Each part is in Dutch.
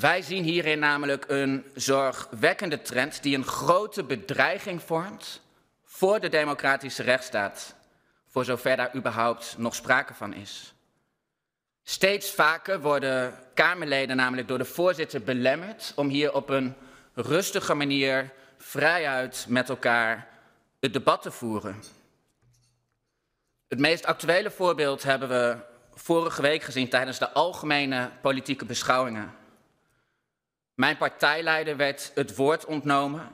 Wij zien hierin namelijk een zorgwekkende trend die een grote bedreiging vormt voor de democratische rechtsstaat, voor zover daar überhaupt nog sprake van is. Steeds vaker worden Kamerleden namelijk door de voorzitter belemmerd om hier op een rustige manier vrijuit met elkaar het debat te voeren. Het meest actuele voorbeeld hebben we vorige week gezien tijdens de algemene politieke beschouwingen. Mijn partijleider werd het woord ontnomen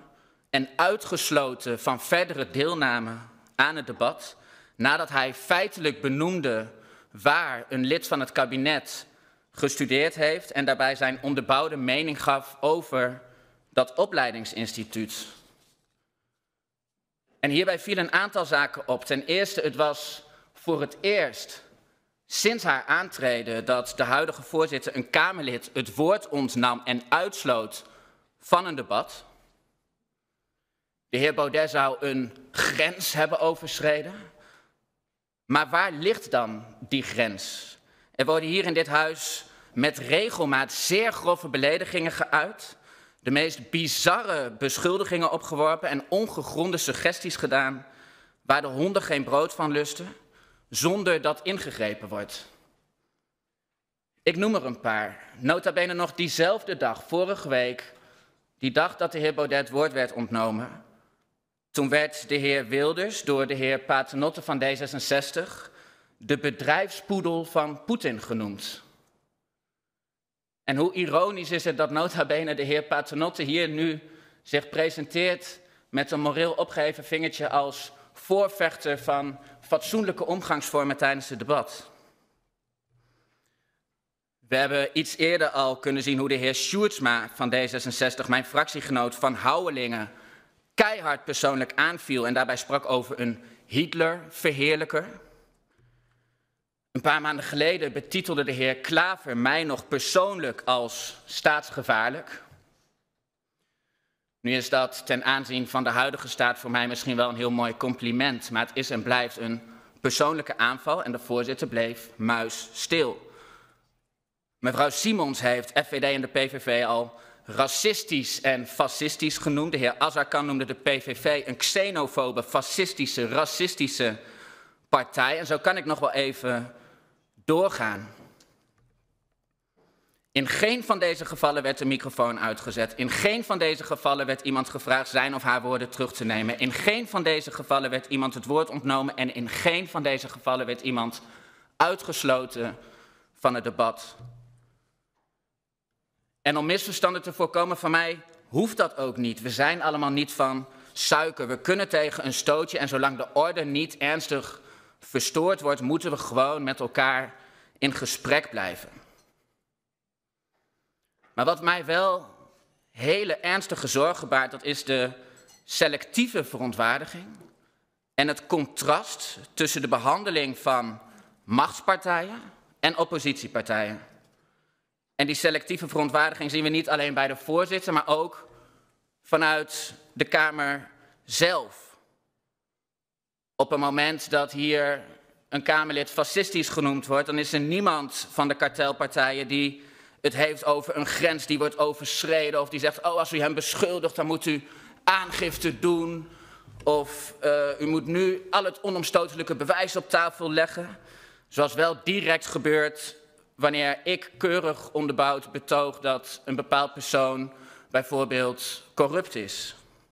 en uitgesloten van verdere deelname aan het debat nadat hij feitelijk benoemde waar een lid van het kabinet gestudeerd heeft en daarbij zijn onderbouwde mening gaf over dat opleidingsinstituut. En hierbij vielen een aantal zaken op. Ten eerste, het was voor het eerst sinds haar aantreden dat de huidige voorzitter een Kamerlid het woord ontnam en uitsloot van een debat. De heer Baudet zou een grens hebben overschreden. Maar waar ligt dan die grens? Er worden hier in dit huis met regelmaat zeer grove beledigingen geuit, de meest bizarre beschuldigingen opgeworpen en ongegronde suggesties gedaan waar de honden geen brood van lusten zonder dat ingegrepen wordt. Ik noem er een paar. Nota bene nog diezelfde dag, vorige week, die dag dat de heer Baudet woord werd ontnomen. Toen werd de heer Wilders door de heer Paternotte van D66 de bedrijfspoedel van Poetin genoemd. En hoe ironisch is het dat nota bene de heer Paternotte hier nu zich presenteert met een moreel opgeheven vingertje als voorvechter van fatsoenlijke omgangsvormen tijdens het debat. We hebben iets eerder al kunnen zien hoe de heer Sjoerdsma van D66, mijn fractiegenoot van Houwelingen, keihard persoonlijk aanviel en daarbij sprak over een Hitler-verheerlijker. Een paar maanden geleden betitelde de heer Klaver mij nog persoonlijk als staatsgevaarlijk. Nu is dat ten aanzien van de huidige staat voor mij misschien wel een heel mooi compliment, maar het is en blijft een persoonlijke aanval en de voorzitter bleef muisstil. Mevrouw Simons heeft FVD en de PVV al racistisch en fascistisch genoemd. De heer Azarkan noemde de PVV een xenofobe, fascistische, racistische partij. En zo kan ik nog wel even doorgaan. In geen van deze gevallen werd de microfoon uitgezet. In geen van deze gevallen werd iemand gevraagd zijn of haar woorden terug te nemen. In geen van deze gevallen werd iemand het woord ontnomen. En in geen van deze gevallen werd iemand uitgesloten van het debat. En om misverstanden te voorkomen van mij, hoeft dat ook niet. We zijn allemaal niet van suiker. We kunnen tegen een stootje en zolang de orde niet ernstig verstoord wordt, moeten we gewoon met elkaar in gesprek blijven. Maar wat mij wel hele ernstige zorgen baart, dat is de selectieve verontwaardiging en het contrast tussen de behandeling van machtspartijen en oppositiepartijen. En die selectieve verontwaardiging zien we niet alleen bij de voorzitter, maar ook vanuit de Kamer zelf. Op een moment dat hier een Kamerlid fascistisch genoemd wordt, dan is er niemand van de kartelpartijen die het heeft over een grens die wordt overschreden. Of die zegt, oh als u hem beschuldigt, dan moet u aangifte doen. Of uh, u moet nu al het onomstotelijke bewijs op tafel leggen. Zoals wel direct gebeurt wanneer ik keurig onderbouwd betoog dat een bepaald persoon bijvoorbeeld corrupt is.